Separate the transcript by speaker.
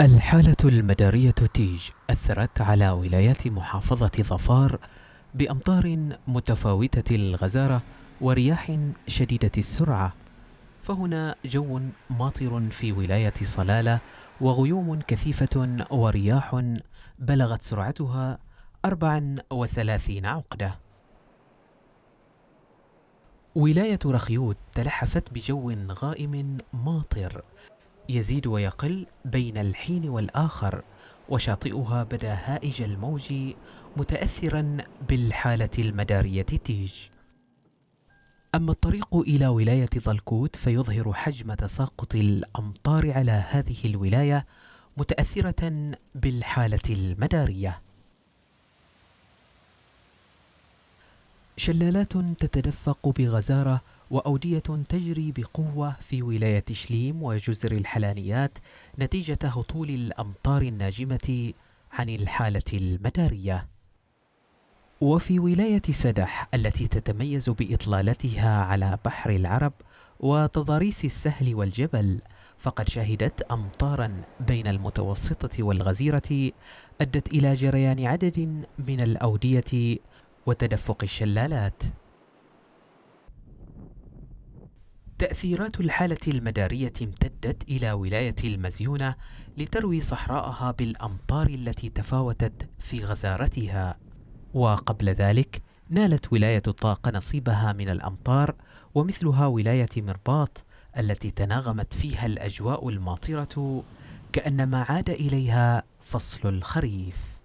Speaker 1: الحالة المدارية تيج أثرت على ولايات محافظة ظفار بأمطار متفاوتة الغزارة ورياح شديدة السرعة فهنا جو ماطر في ولاية صلالة وغيوم كثيفة ورياح بلغت سرعتها 34 عقدة ولاية رخيوت تلحفت بجو غائم ماطر يزيد ويقل بين الحين والآخر وشاطئها بدا هائج الموج متأثرا بالحالة المدارية تيج أما الطريق إلى ولاية ضلكوت فيظهر حجم تساقط الأمطار على هذه الولاية متأثرة بالحالة المدارية شلالات تتدفق بغزارة وأودية تجري بقوة في ولاية شليم وجزر الحلانيات نتيجة هطول الأمطار الناجمة عن الحالة المدارية وفي ولاية سدح التي تتميز بإطلالتها على بحر العرب وتضاريس السهل والجبل فقد شهدت أمطارا بين المتوسطة والغزيرة أدت إلى جريان عدد من الأودية وتدفق الشلالات تأثيرات الحالة المدارية امتدت إلى ولاية المزيونة لتروي صحراءها بالأمطار التي تفاوتت في غزارتها وقبل ذلك نالت ولاية طاق نصيبها من الأمطار ومثلها ولاية مرباط التي تناغمت فيها الأجواء الماطرة كأنما عاد إليها فصل الخريف